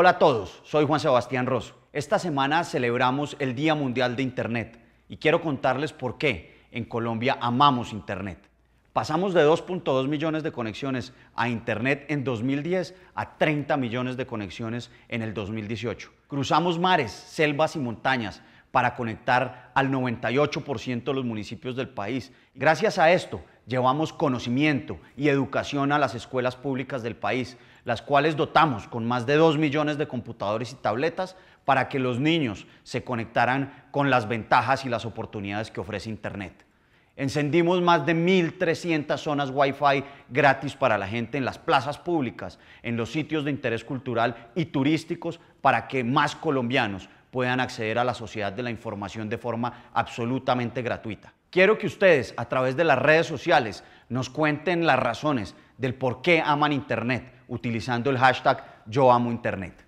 Hola a todos, soy Juan Sebastián Rosso. Esta semana celebramos el Día Mundial de Internet y quiero contarles por qué en Colombia amamos Internet. Pasamos de 2.2 millones de conexiones a Internet en 2010 a 30 millones de conexiones en el 2018. Cruzamos mares, selvas y montañas para conectar al 98% de los municipios del país. Gracias a esto, Llevamos conocimiento y educación a las escuelas públicas del país, las cuales dotamos con más de 2 millones de computadores y tabletas para que los niños se conectaran con las ventajas y las oportunidades que ofrece Internet. Encendimos más de 1.300 zonas Wi-Fi gratis para la gente en las plazas públicas, en los sitios de interés cultural y turísticos para que más colombianos puedan acceder a la sociedad de la información de forma absolutamente gratuita. Quiero que ustedes a través de las redes sociales nos cuenten las razones del por qué aman Internet utilizando el hashtag YoAmoInternet. Internet.